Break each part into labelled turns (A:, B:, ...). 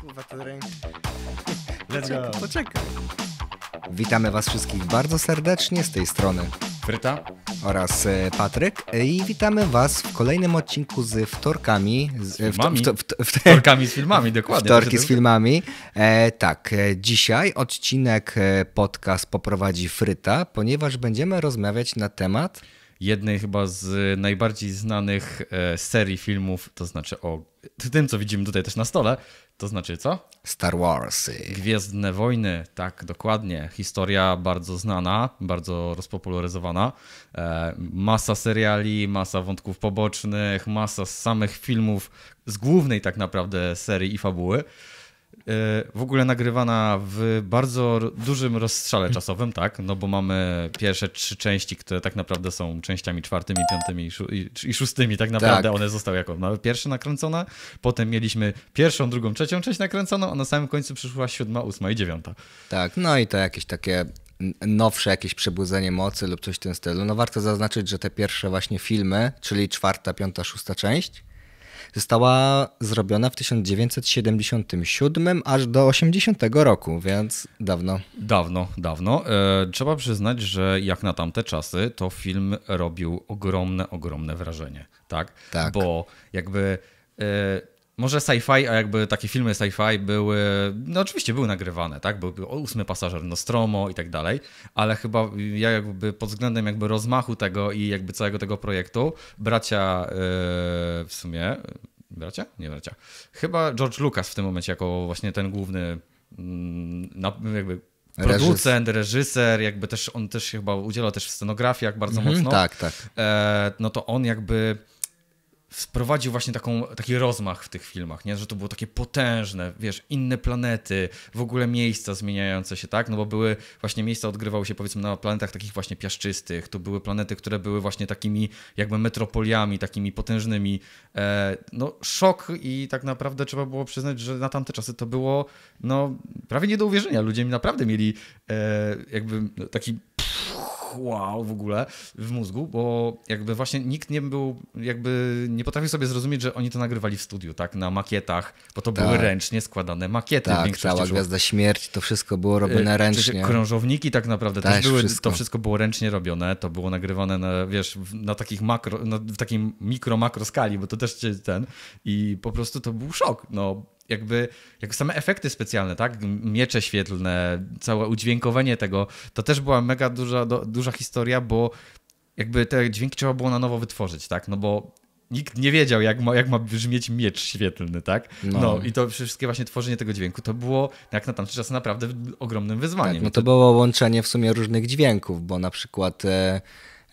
A: Kurwa, ten ręk. Let's go. Poczekaj. Witamy Was wszystkich bardzo serdecznie z tej strony. Fryta oraz e, Patryk e, i witamy Was w kolejnym odcinku z wtorkami. Z, e, filmami. W, w, w, wtorkami
B: z filmami, dokładnie. Wtorki z
A: filmami. E, tak, dzisiaj odcinek podcast poprowadzi Fryta, ponieważ będziemy rozmawiać na temat
B: jednej chyba z najbardziej znanych serii filmów, to znaczy o tym, co widzimy tutaj też na stole, to znaczy co? Star Wars. Gwiezdne Wojny, tak, dokładnie. Historia bardzo znana, bardzo rozpopularyzowana. E, masa seriali, masa wątków pobocznych, masa samych filmów z głównej tak naprawdę serii i fabuły. Y, w ogóle nagrywana w bardzo dużym rozstrzale mhm. czasowym, tak? No bo mamy pierwsze trzy części, które tak naprawdę są częściami czwartymi, piątymi i, szóstymi. Tak naprawdę tak. one zostały jako pierwsze nakręcone. Potem mieliśmy pierwszą, drugą, trzecią część nakręconą, a na samym końcu przyszła siódma, ósma i dziewiąta. Tak, no i to jakieś takie
A: nowsze jakieś przebudzenie mocy lub coś w tym stylu. No warto zaznaczyć, że te pierwsze właśnie filmy, czyli czwarta, piąta, szósta część, została zrobiona w 1977 aż do 80 roku, więc dawno.
B: Dawno, dawno. E, trzeba przyznać, że jak na tamte czasy, to film robił ogromne, ogromne wrażenie. Tak? tak. Bo jakby e, może sci-fi, a jakby takie filmy sci-fi były, no oczywiście były nagrywane, tak? Był, o ósmy pasażer Nostromo i tak dalej, ale chyba ja jakby pod względem jakby rozmachu tego i jakby całego tego projektu, bracia yy, w sumie, bracia? Nie bracia. Chyba George Lucas w tym momencie jako właśnie ten główny yy, jakby producent, reżyser, jakby też on też chyba udziela też w scenografiach bardzo mm -hmm, mocno. Tak, tak. E, no to on jakby wprowadził właśnie taką, taki rozmach w tych filmach, nie? że to było takie potężne, wiesz, inne planety, w ogóle miejsca zmieniające się, tak? No bo były właśnie miejsca odgrywały się powiedzmy na planetach takich właśnie piaszczystych, to były planety, które były właśnie takimi jakby metropoliami, takimi potężnymi. E, no szok i tak naprawdę trzeba było przyznać, że na tamte czasy to było no prawie nie do uwierzenia. Ludzie naprawdę mieli e, jakby no, taki pff, wow w ogóle w mózgu, bo jakby właśnie nikt nie był, jakby nie potrafił sobie zrozumieć, że oni to nagrywali w studiu, tak, na makietach, bo to tak. były ręcznie składane makiety. Tak, cała Gwiazda
A: Śmierci, to wszystko było robione y, ręcznie. Krążowniki tak naprawdę też, też były, wszystko. to wszystko
B: było ręcznie robione, to było nagrywane na, wiesz, na takich makro, na, w takim mikro, makro skali, bo to też ten i po prostu to był szok, no jakby, jak same efekty specjalne, tak? Miecze świetlne, całe udźwiękowanie tego, to też była mega duża, do, duża historia, bo jakby te dźwięki trzeba było na nowo wytworzyć, tak? No bo nikt nie wiedział, jak ma, jak ma brzmieć miecz świetlny, tak? No. no. i to wszystkie właśnie tworzenie tego dźwięku, to było jak na tamte czasy naprawdę ogromnym wyzwaniem. Tak, no to,
A: było łączenie w sumie różnych dźwięków, bo na przykład... E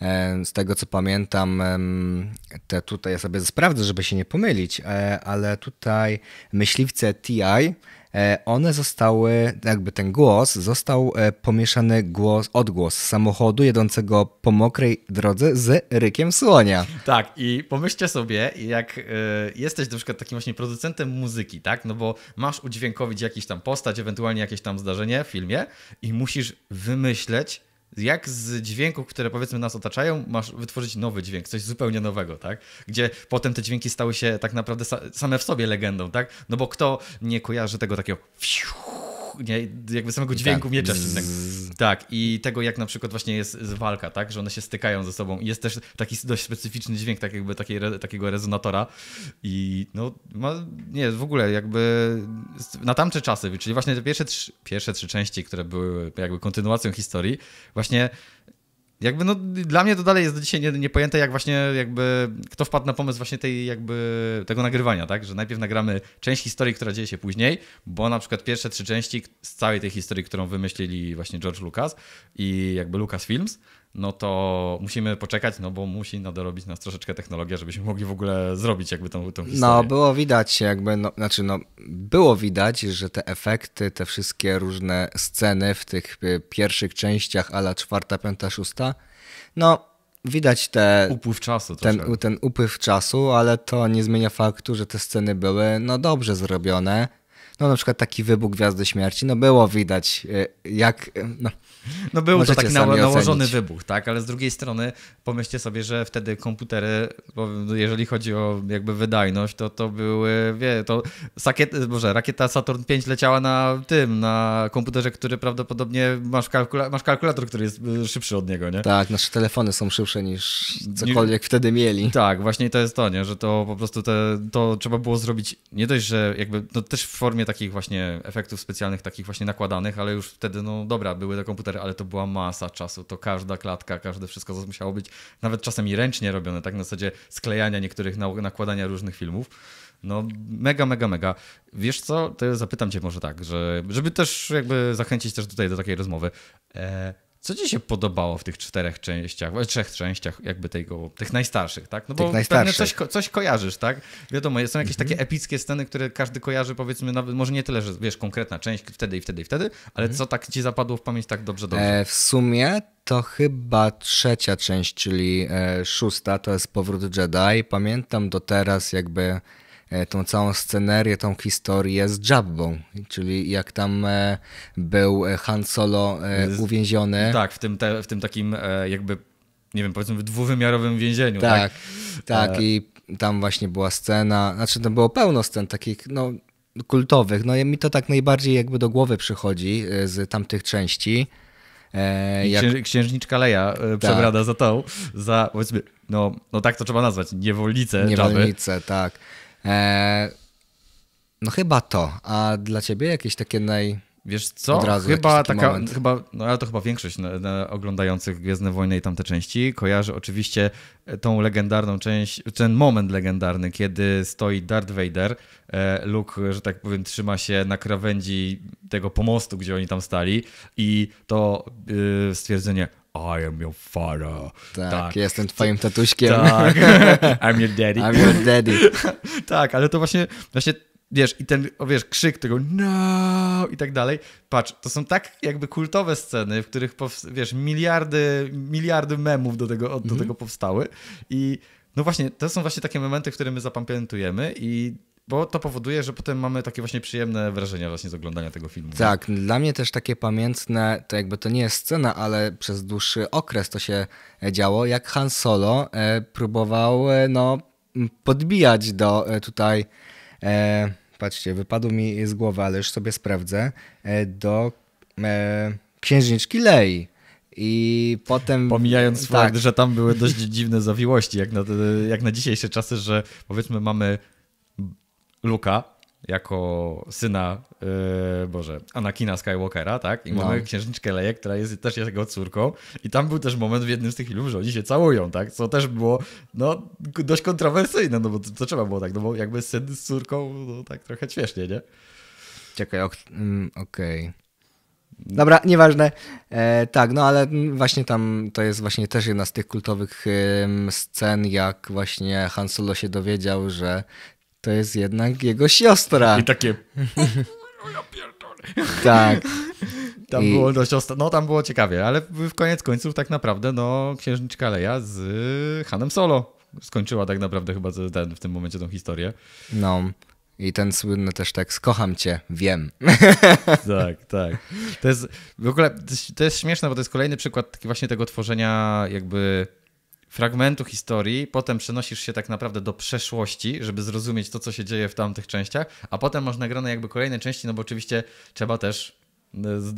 A: E, z tego co pamiętam, te tutaj ja sobie sprawdzę, żeby się nie pomylić, e, ale tutaj myśliwce TI, e, one zostały, jakby ten głos został pomieszany głos, odgłos samochodu jedącego po mokrej drodze z rykiem słonia.
B: Tak, i pomyślcie sobie, jak jesteś na przykład takim właśnie producentem muzyki, tak? No bo masz udźwiękowić jakiś tam postać, ewentualnie jakieś tam zdarzenie w filmie i musisz wymyśleć jak z dźwięków, które powiedzmy nas otaczają, masz wytworzyć nowy dźwięk, coś zupełnie nowego, tak? Gdzie potem te dźwięki stały się tak naprawdę same w sobie legendą, tak? No bo kto nie kojarzy tego takiego nie, jakby samego dźwięku tak. miecza Tak, i tego jak na przykład właśnie jest walka, tak, że one się stykają ze sobą. I jest też taki dość specyficzny dźwięk tak jakby takiej, takiego rezonatora i no, ma, nie, w ogóle jakby na tamte czasy, czyli właśnie te pierwsze trzy, pierwsze trzy części, które były jakby kontynuacją historii, właśnie jakby no, dla mnie to dalej jest do dzisiaj nie, niepojęte, jak właśnie jakby kto wpadł na pomysł właśnie tej jakby tego nagrywania, tak? Że najpierw nagramy część historii, która dzieje się później, bo na przykład pierwsze trzy części z całej tej historii, którą wymyślili właśnie George Lucas i jakby Lucas Films, no to musimy poczekać, no bo musi nadrobić nas troszeczkę technologia, żebyśmy mogli w ogóle zrobić jakby tą, tą no, historię. No,
A: było widać jakby, no, znaczy no, było widać, że te efekty, te wszystkie różne sceny w tych y, pierwszych częściach ala czwarta, piąta, szósta, no widać te... Upływ czasu. Ten, ten upływ czasu, ale to nie zmienia faktu, że te sceny były no dobrze zrobione, no na przykład taki wybuch Gwiazdy Śmierci, no było widać e, jak... E, no, no był to taki nało nałożony ocenić. wybuch,
B: tak, ale z drugiej strony pomyślcie sobie, że wtedy komputery, jeżeli chodzi o jakby wydajność, to to były, wie, to sakiet, Boże, rakieta Saturn 5 leciała na tym, na komputerze, który prawdopodobnie masz, kalkula masz kalkulator, który jest y, szybszy od niego, nie? Tak, nasze telefony są szybsze niż cokolwiek wtedy mieli. Tak, właśnie to jest to, nie? że to po prostu te, to trzeba było zrobić nie dość, że jakby, no też w formie takich właśnie efektów specjalnych, takich właśnie nakładanych, ale już wtedy, no dobra, były te komputery, ale to była masa czasu, to każda klatka, każde wszystko musiało być, nawet czasem i ręcznie robione, tak na zasadzie sklejania niektórych, nakładania różnych filmów. No, mega, mega, mega. Wiesz co, to zapytam cię może tak, że, żeby też jakby zachęcić też tutaj do takiej rozmowy. E, co ci się podobało w tych czterech częściach, w trzech częściach jakby tego, tych najstarszych, tak? No bo pewnie coś, coś kojarzysz, tak? Wiadomo, są jakieś mhm. takie epickie sceny, które każdy kojarzy, powiedzmy, nawet, może nie tyle, że wiesz, konkretna część wtedy i wtedy i wtedy, ale mhm. co tak ci zapadło w pamięć tak dobrze, dobrze? E, w
A: sumie to chyba trzecia część, czyli e, szósta, to jest Powrót Jedi. Pamiętam do teraz jakby E, tą całą scenerię, tą historię z Jabbą, czyli jak tam e, był e, Han Solo uwięziony.
B: Tak, w tym, te, w tym takim jakby, nie wiem, powiedzmy w dwuwymiarowym więzieniu. Tak, tak, tak i
A: tam właśnie była scena, znaczy tam było pełno scen takich, no kultowych. No mi to tak najbardziej jakby do głowy przychodzi z tamtych części.
B: E, jak... księżniczka Leja tak. za tą, za powiedzmy, no, no tak to trzeba nazwać, niewolnicę. Niewolnicę, Jabby. tak. E, no chyba to.
A: A dla ciebie jakieś takie naj... Wiesz co? chyba taka,
B: chyba, no ale to chyba większość na, no, na no, oglądających Gwiezdne Wojny i tamte części kojarzy oczywiście e, tą legendarną część, ten moment legendarny, kiedy stoi Darth Vader, e, Luke, że tak powiem, trzyma się na krawędzi tego pomostu, gdzie oni tam stali i to stwierdzenie i am your father. Tak, tak. jestem twoim tatuśkiem. Tak, I'm your daddy. I'm your daddy. tak, ale to właśnie, właśnie wiesz, i ten, o, wiesz, krzyk tego no i tak dalej. Patrz, to są tak jakby kultowe sceny, w których, wiesz, miliardy, miliardy memów do tego, do mm -hmm. tego powstały i no właśnie, to są właśnie takie momenty, które my zapamiętujemy i bo to powoduje, że potem mamy takie właśnie przyjemne wrażenia właśnie z oglądania tego filmu. Tak,
A: dla mnie też takie pamiętne, to jakby to nie jest scena, ale przez dłuższy okres to się e, działo, jak Han Solo e, próbował e, no, podbijać do tutaj, patrzcie, wypadł mi z głowy, ale już sobie sprawdzę, do księżniczki Lei.
B: I potem. Pomijając fakt, tak. że tam były dość dziwne zawiłości, jak na, jak na dzisiejsze czasy, że powiedzmy mamy Luka jako syna, yy, Boże, Anakina Skywalkera, tak? I no. mamy księżniczkę Leję, która jest też jego córką. I tam był też moment w jednym z tych filmów, że oni się całują, tak? Co też było, no, dość kontrowersyjne, no bo to, to trzeba było tak, no bo jakby syn z córką, no tak trochę śmiesznie, nie? Czekaj, mm, okej. Mm, okay. Dobra, nieważne. E, tak,
A: no ale właśnie tam to jest właśnie też jedna z tych kultowych scen, jak właśnie Han Solo się dowiedział, że to jest jednak jego siostra. I takie... tak. Tam I... było
B: dość osta- No tam było ciekawie, ale w koniec końców tak naprawdę no księżniczka Leia z Hanem Solo skończyła tak naprawdę chyba ten, w tym momencie tą historię. No. I ten słynny też tak, kocham cię, wiem. Tak, tak. To jest w ogóle, to jest, śmieszne, bo to jest kolejny przykład właśnie tego tworzenia jakby fragmentu historii, potem przenosisz się tak naprawdę do przeszłości, żeby zrozumieć to, co się dzieje w tamtych częściach, a potem masz nagrane jakby kolejne części, no bo oczywiście trzeba też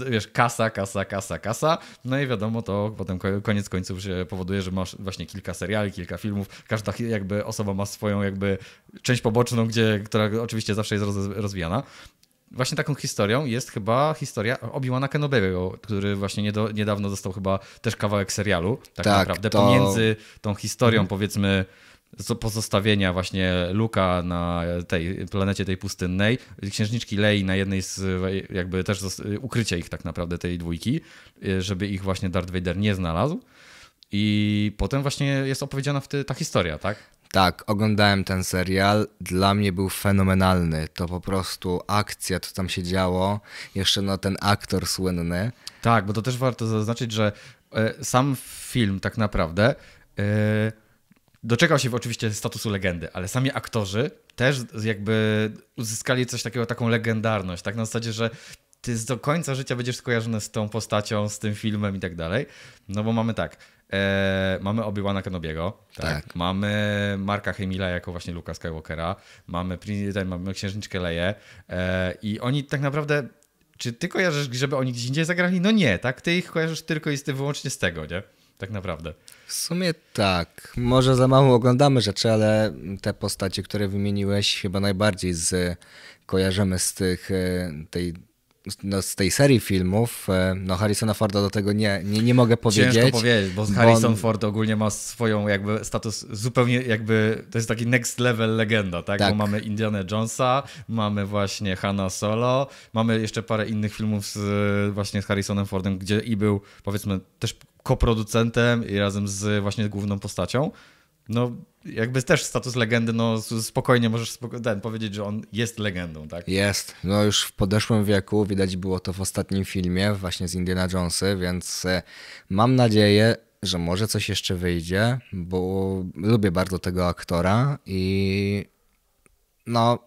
B: e, wiesz, kasa, kasa, kasa, kasa, no i wiadomo, to potem koniec końców się powoduje, że masz właśnie kilka seriali, kilka filmów, każda jakby osoba ma swoją jakby część poboczną, gdzie, która oczywiście zawsze jest rozwijana, Właśnie taką historią jest chyba historia Obi-Wana Kenobiego, który właśnie niedawno dostał chyba też kawałek serialu, tak, tak naprawdę, to... pomiędzy tą historią, mhm. powiedzmy, pozostawienia właśnie Luka na tej planecie tej pustynnej, księżniczki Lei na jednej z, jakby też ukrycia ich tak naprawdę, tej dwójki, żeby ich właśnie Darth Vader nie znalazł. I potem właśnie jest opowiedziana w ty, ta historia, tak?
A: Tak, oglądałem ten serial. Dla mnie był fenomenalny. To po prostu akcja, co tam się działo. Jeszcze no ten aktor słynny. Tak, bo to też warto zaznaczyć, że
B: e, sam film tak naprawdę e, doczekał się oczywiście statusu legendy, ale sami aktorzy też jakby uzyskali coś takiego, taką legendarność. Tak na zasadzie, że ty do końca życia będziesz skojarzony z tą postacią, z tym filmem i tak dalej. No bo mamy tak, E, mamy Obi-Wana Kenobiego, tak? tak? mamy Marka Hamila jako właśnie Luka Skywalkera, mamy, mamy Księżniczkę Leję e, i oni tak naprawdę, czy ty kojarzysz, żeby oni gdzieś indziej zagrali? No nie, tak? Ty ich kojarzysz tylko i wyłącznie z tego, nie? Tak naprawdę.
A: W sumie tak. Może za mało oglądamy rzeczy, ale te postacie, które wymieniłeś, chyba najbardziej z, kojarzymy z tych, e, tej no, z tej serii filmów, e, no Harrisona Forda do tego nie, nie, nie mogę powiedzieć. Ciężko powiedzieć, bo Harrison bo...
B: Ford ogólnie ma swoją jakby status zupełnie jakby, to jest taki next level legenda, tak? tak. Bo mamy Indiana Jonesa, mamy właśnie Hanna Solo, mamy jeszcze parę innych filmów z, właśnie z Harrisonem Fordem, gdzie i był powiedzmy też koproducentem i razem z właśnie główną postacią no jakby też status legendy, no spokojnie możesz spoko ten, powiedzieć, że on jest legendą, tak? Jest. No
A: już w podeszłym wieku widać było to w ostatnim filmie właśnie z Indiana Jonesy, więc e, mam nadzieję, że może coś jeszcze wyjdzie, bo lubię bardzo tego aktora
B: i no,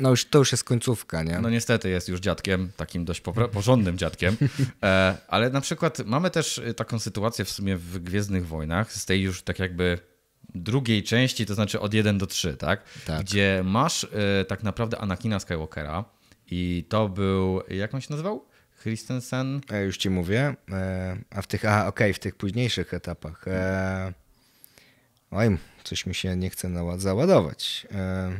B: no już,
A: to już jest końcówka, nie? No
B: niestety jest już dziadkiem, takim dość porządnym dziadkiem, e, ale na przykład mamy też e, taką sytuację w sumie w Gwiezdnych Wojnach, z tej już tak jakby drugiej części, to znaczy od 1 do 3, tak? tak. Gdzie masz e, tak naprawdę Anakina Skywalkera i to był, jak on się nazywał? Christensen? Ja e, już ci mówię. E, a w tych,
A: aha, okej, okay, w tych późniejszych etapach. E, oj, coś mi się nie chce
B: załadować. E,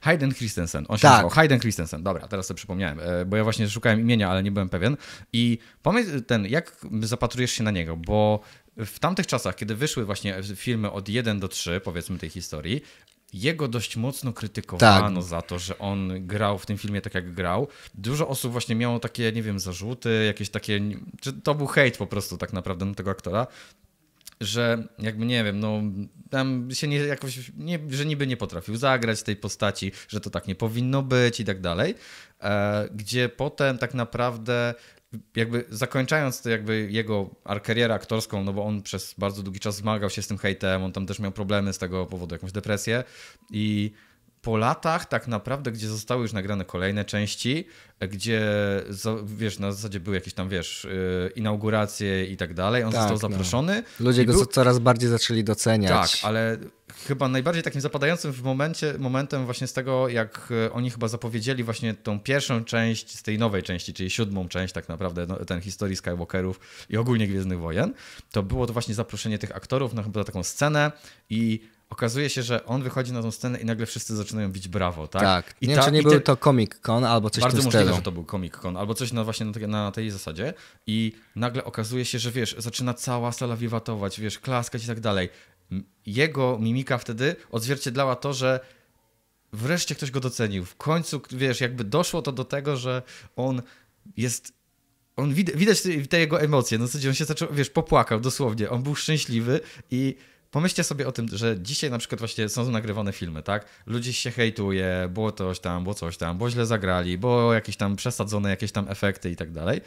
B: Hayden Christensen. On się tak. nazywał Hayden Christensen. Dobra, teraz sobie przypomniałem, e, bo ja właśnie szukałem imienia, ale nie byłem pewien. I pomyśl e, ten, jak zapatrujesz się na niego, bo w tamtych czasach, kiedy wyszły właśnie filmy od 1 do 3, powiedzmy tej historii, jego dość mocno krytykowano tak. za to, że on grał w tym filmie tak jak grał. Dużo osób właśnie miało takie, nie wiem, zarzuty, jakieś takie, czy to był hejt po prostu tak naprawdę na tego aktora że jakby nie wiem, no tam się nie, jakoś, nie, że niby nie potrafił zagrać tej postaci, że to tak nie powinno być i tak dalej, e, gdzie potem tak naprawdę jakby zakończając to jakby jego karierę aktorską, no bo on przez bardzo długi czas zmagał się z tym hejtem, on tam też miał problemy z tego powodu, jakąś depresję i po latach tak naprawdę, gdzie zostały już nagrane kolejne części, gdzie wiesz, na zasadzie były jakieś tam, wiesz, y, inauguracje i tak dalej, on tak, został no. zaproszony. No. Ludzie go był... coraz bardziej zaczęli
A: doceniać. Tak,
B: ale chyba najbardziej takim zapadającym w momencie, momentem właśnie z tego, jak y, oni chyba zapowiedzieli właśnie tą pierwszą część z tej nowej części, czyli siódmą część tak naprawdę, no, ten historii Skywalkerów i ogólnie Gwiezdnych Wojen, to było to właśnie zaproszenie tych aktorów na chyba taką scenę i okazuje się, że on wychodzi na tą scenę i nagle wszyscy zaczynają bić brawo, tak? Tak. I nie ta, wiem, czy nie te... był to
A: Comic Con albo coś Bardzo możliwe, że
B: to był Comic Con albo coś na, właśnie na, tej zasadzie i nagle okazuje się, że wiesz, zaczyna cała sala wiwatować, wiesz, klaskać i tak dalej. Jego mimika wtedy odzwierciedlała to, że wreszcie ktoś go docenił. W końcu, wiesz, jakby doszło to do tego, że on jest on widać te jego emocje, no co on się zaczął, wiesz, popłakał dosłownie, on był szczęśliwy i Pomyślcie sobie o tym, że dzisiaj na przykład właśnie są nagrywane filmy, tak? Ludzi się hejtuje, było coś tam, było coś tam, bo źle zagrali, bo jakieś tam przesadzone jakieś tam efekty i tak dalej.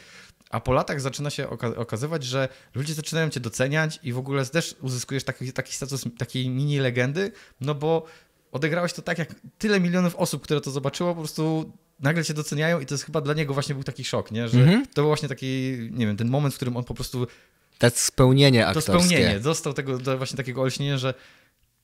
B: A po latach zaczyna się okazywać, że ludzie zaczynają cię doceniać i w ogóle też uzyskujesz taki, taki status takiej mini legendy, no bo odegrałeś to tak, jak tyle milionów osób, które to zobaczyło, po prostu nagle cię doceniają i to jest chyba dla niego właśnie był taki szok, nie? Że mm -hmm. to był właśnie taki, nie wiem, ten moment, w którym on po prostu to spełnienie aktorskie. To spełnienie. Dostał tego do właśnie takiego olśnienia, że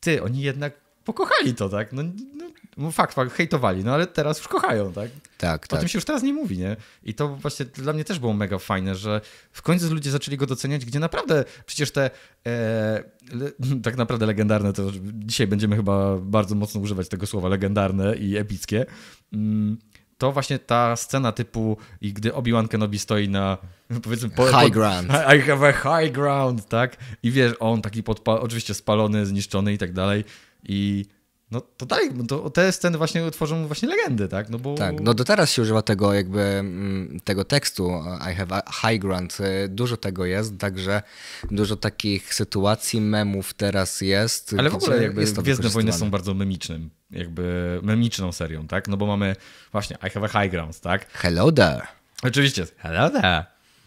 B: ty, oni jednak pokochali to, tak? No, no, no fakt, fakt, hejtowali, no ale teraz już kochają, tak? Tak, o tak. O tym się już teraz nie mówi, nie? I to właśnie dla mnie też było mega fajne, że w końcu ludzie zaczęli go doceniać, gdzie naprawdę przecież te e, le, tak naprawdę legendarne, to dzisiaj będziemy chyba bardzo mocno używać tego słowa legendarne i epickie. Mm to właśnie ta scena typu i gdy Obi-Wan Kenobi stoi na powiedzmy po, high ground. I have a high ground, tak? I wiesz, on taki podpa- oczywiście spalony, zniszczony i tak dalej i no to dalej, to te sceny właśnie tworzą właśnie legendy, tak? No bo... Tak, no do teraz się
A: używa tego jakby, mm, tego tekstu I have high ground, y, dużo tego jest,
B: także dużo takich sytuacji, memów teraz jest. Ale w ogóle jakby jest Gwiezdne Wojny są bardzo memicznym, jakby memiczną serią, tak? No bo mamy właśnie I have a high ground, tak? Hello there. Oczywiście, hello there.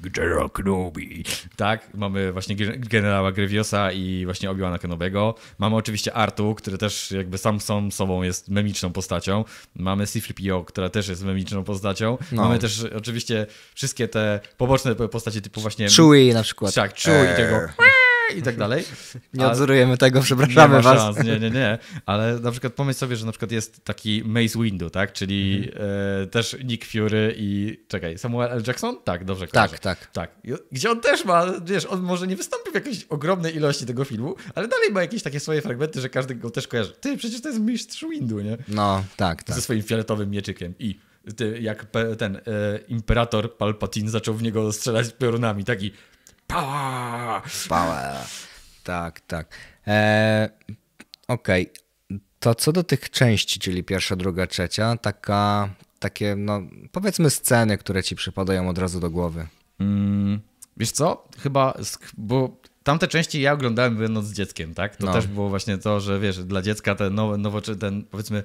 B: Generał Kenobi. Tak, mamy właśnie generała Greviosa i właśnie Obi-Wana Kenobego. Mamy oczywiście Artu, który też jakby sam, sam sobą jest memiczną postacią. Mamy C-3PO, która też jest memiczną postacią. No. Mamy też oczywiście wszystkie te poboczne postacie typu właśnie... Chewie na przykład. Tak, Chewie tego i tak dalej. Nie odzorujemy tego, przepraszamy nie was. Szans. Nie, nie, nie. Ale na przykład pomyśl sobie, że na przykład jest taki Maze Windu, tak? Czyli mhm. e, też Nick Fury i czekaj, Samuel L. Jackson? Tak, dobrze Tak, tak. tak. Gdzie on też ma, wiesz, on może nie wystąpi w jakiejś ogromnej ilości tego filmu, ale dalej ma jakieś takie swoje fragmenty, że każdy go też kojarzy. Ty, przecież to jest mistrz Windu, nie? No, tak, tak. Ze swoim fioletowym mieczykiem i ty, jak ten e, imperator Palpatine zaczął w niego strzelać piorunami, taki
A: Power! Power.
B: Tak, tak. E, Okej.
A: Okay. To co do tych części, czyli pierwsza, druga, trzecia, taka, takie, no, powiedzmy sceny, które ci przypadają od razu do głowy.
B: Mm, wiesz co? Chyba, bo tamte części ja oglądałem będąc dzieckiem, tak? To no. też było właśnie to, że wiesz, dla dziecka ten nowe, ten powiedzmy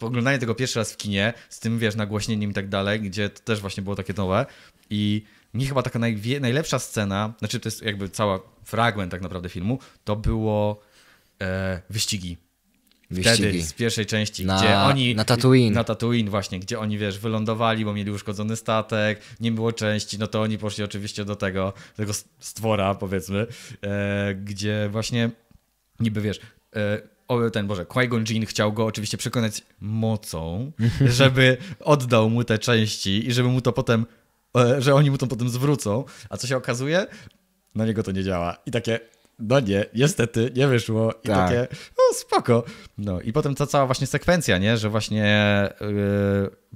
B: oglądanie tego pierwszy raz w kinie, z tym wiesz, nagłośnieniem i tak dalej, gdzie to też właśnie było takie nowe i mi chyba taka najwie, najlepsza scena, znaczy to jest jakby cały fragment tak naprawdę filmu, to było e, wyścigi. Wyścigi. Wtedy z pierwszej części, na, gdzie oni. Na Tatooine. Na Tatooine, właśnie, gdzie oni wiesz, wylądowali, bo mieli uszkodzony statek, nie było części, no to oni poszli oczywiście do tego, tego stwora, powiedzmy, e, gdzie właśnie niby wiesz. E, ten Boże, Qui-Gon Jinn chciał go oczywiście przekonać mocą, żeby oddał mu te części i żeby mu to potem E, że oni mu to potem zwrócą, a co się okazuje? Na niego to nie działa. I takie, no nie, niestety nie wyszło. I tak. takie, no spoko. No i potem ta cała właśnie sekwencja, nie? Że właśnie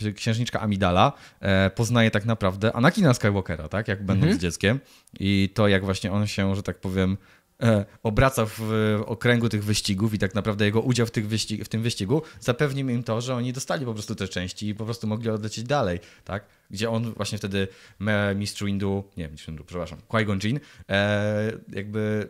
B: yy, księżniczka Amidala yy, poznaje tak naprawdę Anakina Skywalkera, tak? Jak będąc mhm. dzieckiem. I to jak właśnie on się, że tak powiem, E, obraca w okręgu tych wyścigów i tak naprawdę jego udział w, tych wyścig, w tym wyścigu zapewnił im to, że oni dostali po prostu te części i po prostu mogli odlecieć dalej, tak? Gdzie on właśnie wtedy mistrzu Indu, nie mistrzu Indu, przepraszam, Qui-Gon e, jakby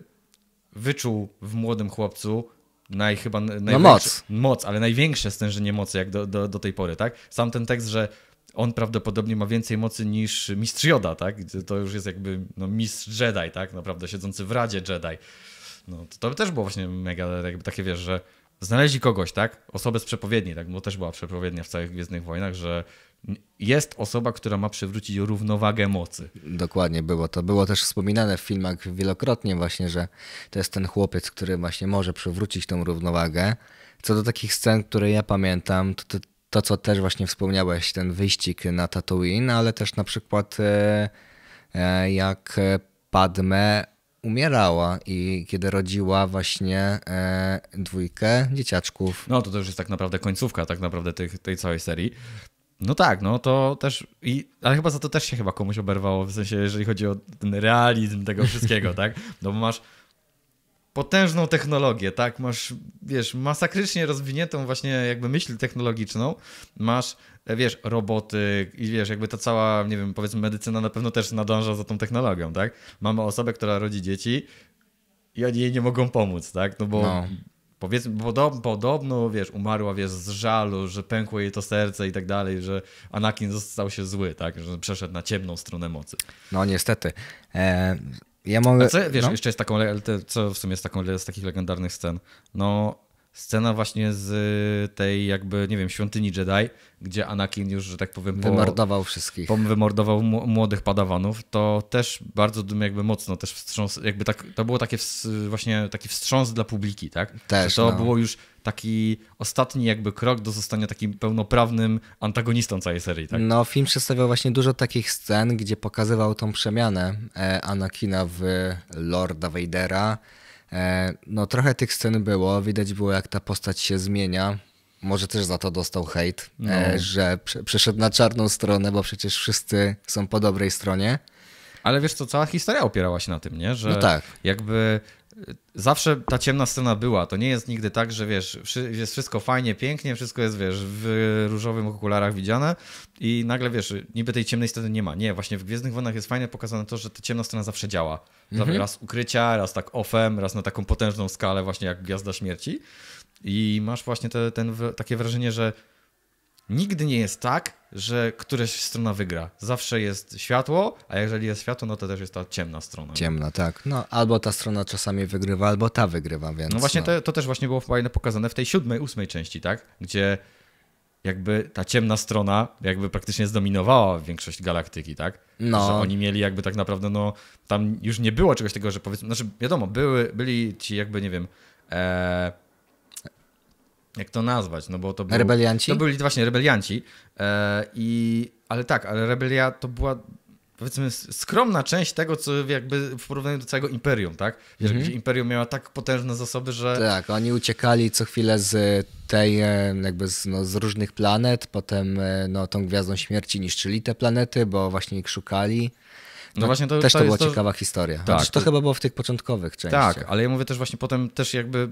B: wyczuł w młodym chłopcu naj, chyba, no moc. moc, ale największe stężenie mocy jak do, do, do tej pory, tak? Sam ten tekst, że on prawdopodobnie ma więcej mocy niż mistrz Joda, tak? To już jest jakby no, mistrz Jedi, tak? Naprawdę siedzący w Radzie Jedi. No, to, to też było właśnie mega jakby takie, wiesz, że znaleźli kogoś, tak? Osobę z przepowiedni, tak? Bo też była przepowiednia w całych Gwiezdnych Wojnach, że jest osoba, która ma przywrócić równowagę mocy.
A: Dokładnie było to. Było też wspominane w filmach wielokrotnie właśnie, że to jest ten chłopiec, który właśnie może przywrócić tą równowagę. Co do takich scen, które ja pamiętam, to, to to, co też właśnie wspomniałeś, ten wyścig na Tatooine, ale też na przykład e, e, jak Padme umierała i kiedy rodziła właśnie e, dwójkę
B: dzieciaczków. No to to już jest tak naprawdę końcówka tak naprawdę tej całej serii. No tak, no to też. I, ale chyba za to też się chyba komuś oberwało, w sensie, jeżeli chodzi o ten realizm tego wszystkiego, tak? No bo masz potężną technologię, tak? Masz, wiesz, masakrycznie rozwiniętą właśnie jakby myśl technologiczną. Masz, e, wiesz, roboty i wiesz, jakby ta cała, nie wiem, powiedzmy medycyna na pewno też nadąża za tą technologią, tak? Mamy osobę, która rodzi dzieci i oni jej nie mogą pomóc, tak? No bo no. powiedzmy, podobno, podobno, wiesz, umarła, wiesz, z żalu, że pękło jej to serce i tak dalej, że Anakin został się zły, tak? Że przeszedł na ciemną stronę mocy.
A: No niestety. E ja mogę. A co, wiesz, no?
B: jeszcze jest taką, co w sumie jest taką z takich legendarnych scen? No, scena właśnie z y, tej jakby, nie wiem, świątyni Jedi, gdzie Anakin już, że tak powiem, po, wymordował wszystkich. Po, wymordował młodych padawanów, to też bardzo jakby mocno też wstrząs, jakby tak, to było takie właśnie taki wstrząs dla publiki, tak? Też, to no. było już taki ostatni jakby krok do zostania takim pełnoprawnym antagonistą całej serii, tak?
A: No, film przedstawiał właśnie dużo takich scen, gdzie pokazywał tą przemianę e, Anakina w Lorda Vadera, E, no trochę tych scen było, widać było jak ta postać się zmienia. Może też za to dostał hejt, e, no. że przeszedł na czarną stronę, bo przecież wszyscy są po dobrej stronie.
B: Ale wiesz co, cała historia opierała się na tym, nie? Że no tak. jakby zawsze ta ciemna scena była. To nie jest nigdy tak, że wiesz, jest wszystko fajnie, pięknie, wszystko jest, wiesz, w różowych okularach widziane i nagle, wiesz, niby tej ciemnej sceny nie ma. Nie, właśnie w Gwiezdnych Wojnach jest fajnie pokazane to, że ta ciemna scena zawsze działa. Mhm. Raz ukrycia, raz tak ofem, raz na taką potężną skalę właśnie jak Gwiazda Śmierci i masz właśnie te, ten, takie wrażenie, że nigdy nie jest tak, że któraś strona wygra. Zawsze jest światło, a jeżeli jest światło, no to też jest ta ciemna strona.
A: Ciemna, tak. No albo ta strona czasami wygrywa, albo ta wygrywa, więc... No właśnie no.
B: To, to, też właśnie było fajne pokazane w tej siódmej, ósmej części, tak? Gdzie jakby ta ciemna strona jakby praktycznie zdominowała większość galaktyki, tak? No. Że oni mieli jakby tak naprawdę, no tam już nie było czegoś tego, że powiedzmy, znaczy wiadomo, były, byli ci jakby, nie wiem, ee jak to nazwać, no bo to był, Rebelianci? To byli właśnie rebelianci. E, i, ale tak, ale rebelia to była powiedzmy skromna część tego, co jakby w porównaniu do całego Imperium, tak? Wiesz, mhm. Imperium miało tak potężne zasoby, że... Tak,
A: oni uciekali co chwilę z tej, e, jakby z, no, z różnych planet, potem e, no, tą Gwiazdą Śmierci niszczyli te planety, bo właśnie ich szukali. No, tak. właśnie to Też to, to była to... ciekawa historia. Tak. Znaczy, to chyba było w tych początkowych tak, częściach. Tak,
B: ale ja mówię też właśnie potem też jakby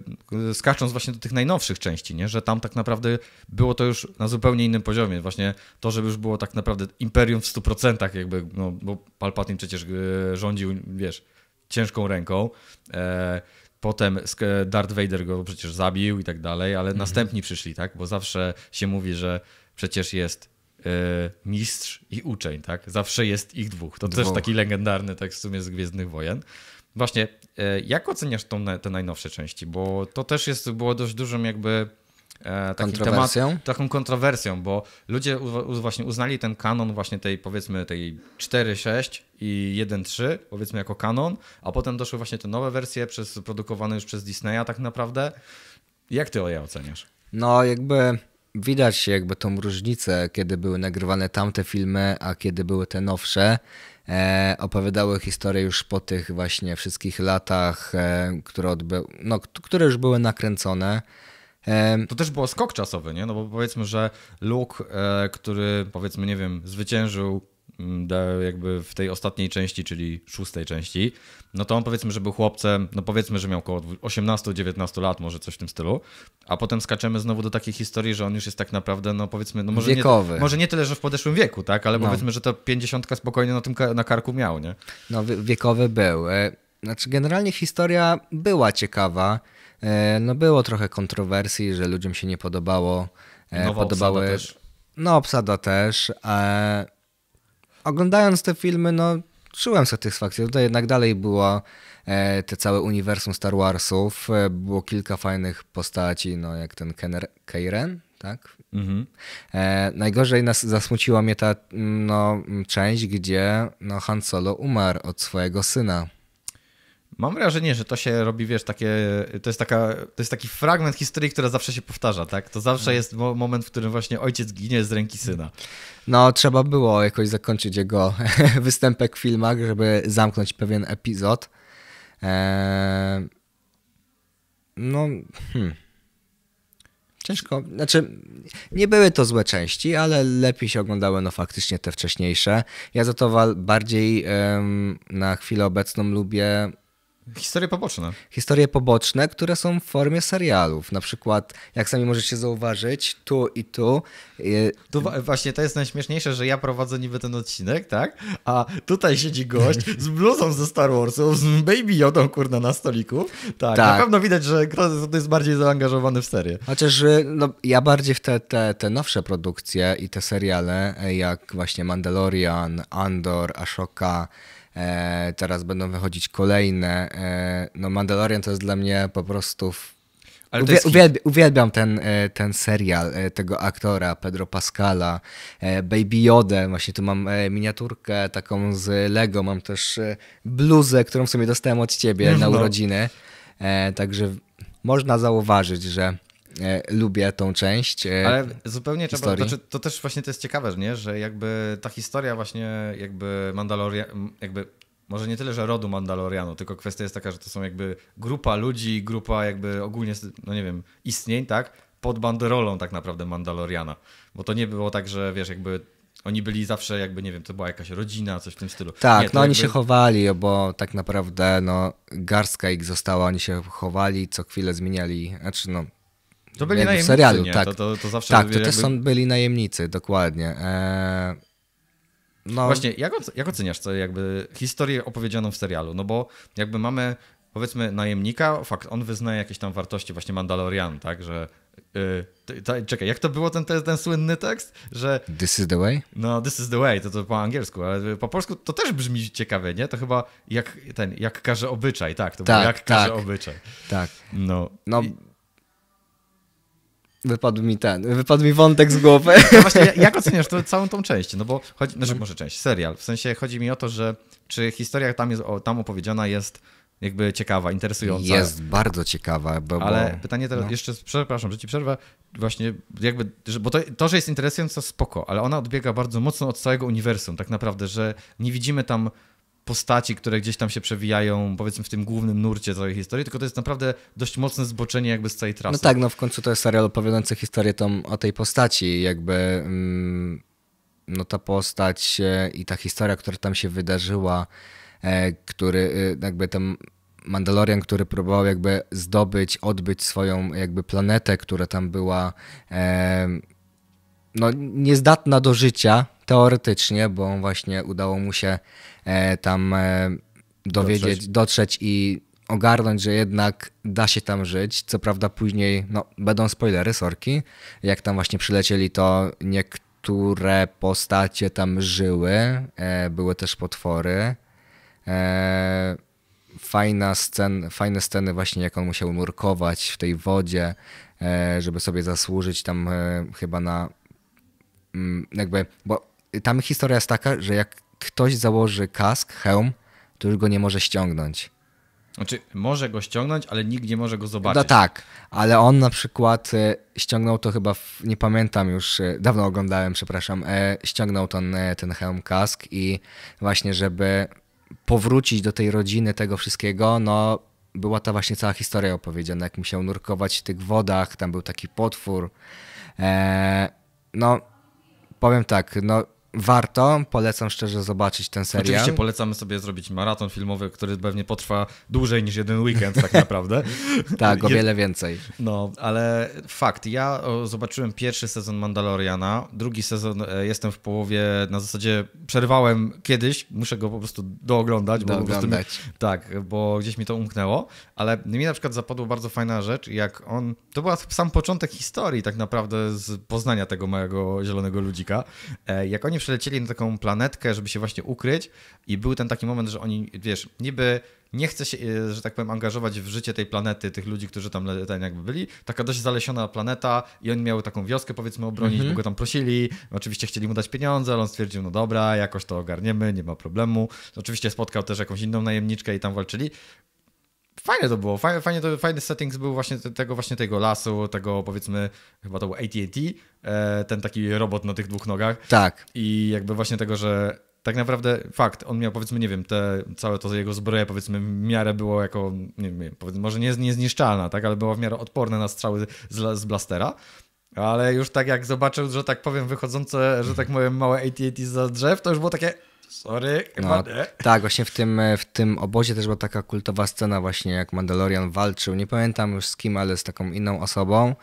B: y, skacząc właśnie do tych najnowszych części, nie? że tam tak naprawdę było to już na zupełnie innym poziomie. Właśnie to, że już było tak naprawdę imperium w 100% jakby, no bo Palpatine przecież y, rządził, wiesz, ciężką ręką. E Potem Darth Vader go przecież zabił i tak dalej, ale mhm. następni przyszli, tak? Bo zawsze się mówi, że przecież jest E, mistrz i uczeń, tak? Zawsze jest ich dwóch. To dwóch. też taki legendarny tak w sumie z Gwiezdnych Wojen. Właśnie, e, jak oceniasz tą, te najnowsze części? Bo to też jest, było dość dużym jakby e, kontrowersją? Temat, taką kontrowersją, bo ludzie u, właśnie uznali ten kanon właśnie tej powiedzmy tej 4.6 i 1.3 powiedzmy jako kanon, a potem doszły właśnie te nowe wersje przez, produkowane już przez Disneya tak naprawdę. Jak ty je oceniasz?
A: No jakby widać jakby tą różnicę, kiedy były nagrywane tamte filmy, a kiedy były te nowsze. E, opowiadały historię już po tych właśnie wszystkich latach, e, które, odby- no, które już były nakręcone.
B: E, to też było skok czasowy, nie? No bo powiedzmy, że Luke, e, który powiedzmy, nie wiem, zwyciężył Mm, jakby w tej ostatniej części, czyli szóstej części, no to on powiedzmy, że był chłopcem, no powiedzmy, że miał około 18-19 lat, może coś w tym stylu, a potem skaczemy znowu do takiej historii, że on już jest tak naprawdę, no powiedzmy, no może, Wiekowy. Nie, może nie tyle, że w podeszłym wieku, tak, ale no. powiedzmy, że to 50 spokojnie na tym na karku miał, nie? No wiekowy był.
A: E, znaczy generalnie historia była ciekawa, e, no było trochę kontrowersji, że ludziom się nie podobało, e, Nowa podobały... No, obsada też, oglądając te filmy, no czułem satysfakcję. Tutaj jednak dalej było e, te całe uniwersum Star Warsów. E, było kilka fajnych postaci, no jak ten Kenner, Keiren, tak? Mhm. E, najgorzej nas zasmuciła mnie ta no, część, gdzie no, Han Solo umarł od swojego syna.
B: Mam wrażenie, że to się robi, wiesz, takie, to jest, taka, to jest taki fragment historii, która zawsze się powtarza, tak? To zawsze mhm. jest mo moment, w którym właśnie ojciec ginie z ręki syna. No,
A: trzeba było jakoś zakończyć jego występek w filmach, żeby zamknąć pewien epizod. Eee... No, hmm. Ciężko. Znaczy, nie były to złe części, ale lepiej się oglądały no faktycznie te wcześniejsze. Ja za to bardziej ym, na chwilę obecną lubię Historie poboczne. Historie poboczne, które są w formie serialów. Na przykład,
B: jak sami możecie zauważyć, tu i tu. tu właśnie to jest najśmieszniejsze, że ja prowadzę niby ten odcinek, tak? A tutaj siedzi gość z bluzą ze Star Warsów, z Baby Jodą, kurna, na stoliku. Tak, tak. na pewno widać, że ktoś jest bardziej zaangażowany w serię.
A: Chociaż y, no, ja bardziej w te, te, te nowsze produkcje i te seriale, y, jak właśnie Mandalorian, Andor, Ashoka, E, teraz będą wychodzić kolejne. E, no Mandalorian to jest dla mnie po prostu... W... Uwie, uwielbiam ten, e, ten serial, tego aktora Pedro Pascala, Baby Jodę, właśnie tu mam miniaturkę taką z Lego, mam też bluzę, którą w sumie dostałem od ciebie mhm. no. na urodziny. Także można zauważyć, że E, lubię tą część. E, Ale zupełnie trzeba. To, znaczy,
B: to też właśnie to jest ciekawe, że nie? że jakby ta historia właśnie jakby Mandalorian, jakby może nie tyle, że rodu Mandalorianu, tylko kwestia jest taka, że to są jakby grupa ludzi, grupa jakby ogólnie, no nie wiem, istnień, tak? Pod banderolą tak naprawdę Mandaloriana. Bo to nie było tak, że wiesz, jakby oni byli zawsze jakby, nie wiem, to była jakaś rodzina, coś w tym stylu. Tak, nie, no jakby... oni się
A: chowali, bo tak naprawdę no, garstka ich została, oni się chowali, co chwilę zmieniali, znaczy no
B: to byli najemnicy, serialu, nie? tak. To, to, to zawsze tak, to jakby... też są
A: byli najemnicy, dokładnie. Eee...
B: No. Właśnie, jak, jak oceniasz co jakby historię opowiedzianą w serialu? No bo jakby mamy, powiedzmy, najemnika, fakt, on wyznaje jakieś tam wartości, właśnie Mandalorian, tak, że Yy, czekaj, jak to było ten, ten, ten, słynny tekst? Że, this is the way? No, this is the way, to, to po angielsku, ale po polsku to też brzmi ciekawie, nie? To chyba jak ten, jak każe obyczaj, tak, to tak, było jak tak, każe obyczaj.
A: Tak. No. no I, Wypadł mi ten, wypadł mi wątek z głowy. No właśnie, jak
B: oceniasz to, całą tą część? No bo, chodzi, znaczy może część, serial. W sensie chodzi mi o to, że czy historia tam, jest, tam opowiedziana jest jakby ciekawa, interesująca. Jest bardzo ciekawa. Bo, Ale pytanie teraz, no. jeszcze, przepraszam, że ci przerwę, właśnie jakby, bo to, to, że jest interesująca, spoko, ale ona odbiega bardzo mocno od całego uniwersum, tak naprawdę, że nie widzimy tam postaci, które gdzieś tam się przewijają, powiedzmy, w tym głównym nurcie całej historii, tylko to jest naprawdę dość mocne zboczenie jakby z całej trasy. No tak, no
A: w końcu to jest serial opowiadający historię tą, o tej postaci, jakby... Mm, no ta postać e, i ta historia, która tam się wydarzyła, e, który e, jakby ten Mandalorian, który próbował jakby zdobyć, odbyć swoją jakby planetę, która tam była e, no, niezdatna do życia, teoretycznie, bo właśnie udało mu się e, tam e, dowiedzieć, dotrzeć. dotrzeć i ogarnąć, że jednak da się tam żyć. Co prawda później, no będą spoilery, sorki. Jak tam właśnie przylecieli, to niektóre postacie tam żyły. E, były też potwory. E, fajna scen, fajne sceny właśnie, jak on musiał nurkować w tej wodzie, e, żeby sobie zasłużyć tam e, chyba na mm, jakby, bo tam historia jest taka, że jak ktoś założy kask, hełm, to już go nie może ściągnąć.
B: Znaczy, może go ściągnąć, ale nikt nie może go zobaczyć. No tak,
A: ale on na przykład e, ściągnął to chyba, w, nie pamiętam już, e, dawno oglądałem, przepraszam, e, ściągnął ten, ten hełm kask i właśnie, żeby powrócić do tej rodziny, tego wszystkiego, no była ta właśnie cała historia opowiedziana, jak musiał nurkować w tych wodach, tam był taki potwór. no, powiem tak, no warto, polecam szczerze zobaczyć ten serial. Oczywiście
B: polecamy sobie zrobić maraton filmowy, który pewnie potrwa dłużej niż jeden weekend tak naprawdę. tak, o wiele więcej. No, ale fakt, ja zobaczyłem pierwszy sezon Mandaloriana, drugi sezon e, jestem w połowie, na zasadzie przerwałem kiedyś, muszę go po prostu dooglądać. Bo dooglądać. prostu mi, tak, bo gdzieś mi to umknęło, ale mi na przykład zapadła bardzo fajna rzecz, jak on, to był sam początek historii tak naprawdę z poznania tego małego zielonego ludzika, e, jak oni przylecieli na taką planetkę, żeby się właśnie ukryć i był ten taki moment, że oni, wiesz, niby nie chce się, e, że tak powiem, angażować w życie tej planety, tych ludzi, którzy tam, tam jakby byli. Taka dość zalesiona planeta i oni miały taką wioskę, powiedzmy, obronić, mm -hmm. bo go tam prosili. Oczywiście chcieli mu dać pieniądze, ale on stwierdził, no dobra, jakoś to ogarniemy, nie ma problemu. Oczywiście spotkał też jakąś inną najemniczkę i tam walczyli. Fajne to było, fajnie, to, fajny settings był właśnie tego właśnie tego lasu, tego powiedzmy, chyba to był AT&T, e, ten taki robot na tych dwóch nogach. Tak. I jakby właśnie tego, że tak naprawdę fakt, on miał powiedzmy, nie wiem, te, całe to jego zbroje powiedzmy w miarę było jako, nie wiem, może nie, nie tak, ale była w miarę odporna na strzały z, z blastera. Ale już tak jak zobaczył, że tak powiem, wychodzące, że tak powiem, małe AT&T za drzew, to już było takie Sorry, no, chyba no, nie.
A: Tak, właśnie w tym, e, w tym obozie też była taka kultowa scena właśnie, jak Mandalorian walczył, nie pamiętam już z kim, ale z taką inną osobą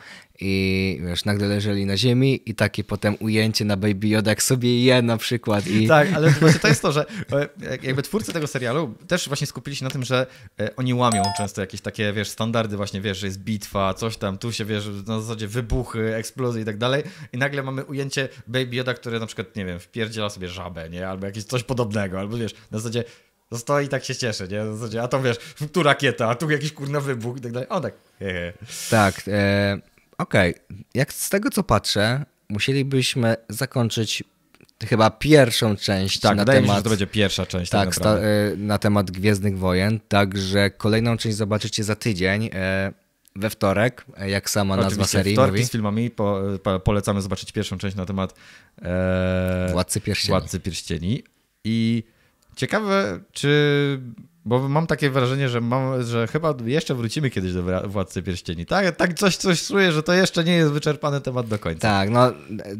A: i wiesz, nagle leżeli na ziemi i takie potem ujęcie na Baby Yoda, jak sobie je na przykład. I... Tak, ale właśnie
B: to jest to, że e, jakby twórcy tego serialu też właśnie skupili się na tym, że e, oni łamią często jakieś takie, wiesz, standardy właśnie, wiesz, że jest bitwa, coś tam, tu się, wiesz, na zasadzie wybuchy, eksplozje i tak dalej i nagle mamy ujęcie Baby Yoda, który na przykład, nie wiem, wpierdziela sobie żabę, nie? Albo jakieś coś podobnego, albo wiesz, na zasadzie no i tak się cieszę, nie? zasadzie, a to wiesz, tu rakieta, a tu jakiś kurna wybuch i tak dalej. O tak. Hehe.
A: Tak. E, Okej, okay. jak z tego co patrzę, musielibyśmy zakończyć chyba pierwszą część tak, na wydaje temat. Tak, to będzie pierwsza część. Tak, tak e, na temat Gwiezdnych Wojen. Także kolejną część zobaczycie za tydzień. E, we wtorek, e, jak sama Oczywiście nazwa serii wtorki mówi. z
B: filmami po, po, polecamy zobaczyć pierwszą część na temat e, Władcy Pierścieni. Władcy Pierścieni. I ciekawe, czy bo mam takie wrażenie, że, mam, że chyba jeszcze wrócimy kiedyś do Władcy Pierścieni. Tak, tak coś, coś czuję, że to jeszcze nie jest wyczerpany temat do końca. Tak, no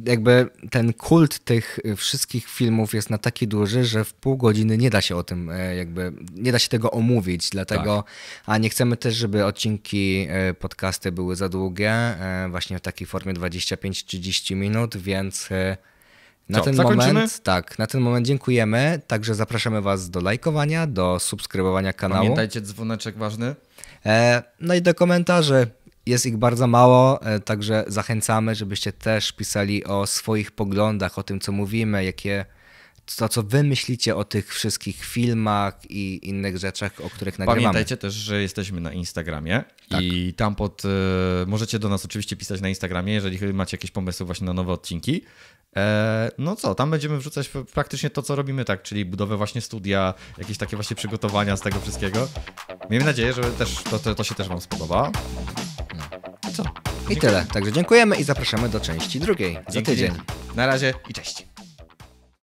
B: jakby ten kult tych wszystkich
A: filmów jest na taki duży, że w pół godziny nie da się o tym e, jakby, nie da się tego omówić, dlatego, tak. a nie chcemy też, żeby odcinki, e, podcasty były za długie, e, właśnie w takiej formie 25-30 minut, więc na Co, ten zakończymy? moment, tak, na ten moment dziękujemy. Także zapraszamy Was do lajkowania, do subskrybowania kanału. Pamiętajcie, dzwoneczek ważny. E, no i do komentarzy. Jest ich bardzo mało, e, także zachęcamy, żebyście też pisali o swoich poglądach, o tym, co mówimy, jakie to, co wy myślicie o tych wszystkich filmach i innych rzeczach, o których nagrywamy. Pamiętajcie
B: też, że jesteśmy na Instagramie tak. i tam pod... E, możecie do nas oczywiście pisać na Instagramie, jeżeli macie jakieś pomysły właśnie na nowe odcinki. E, no co, tam będziemy wrzucać praktycznie to, co robimy tak, czyli budowę właśnie studia, jakieś takie właśnie przygotowania z tego wszystkiego. Miejmy nadzieję, że też to, to, to się też Wam spodoba. No. Co?
A: I tyle. Także dziękujemy i zapraszamy do części drugiej za tydzień.
B: Na razie i cześć.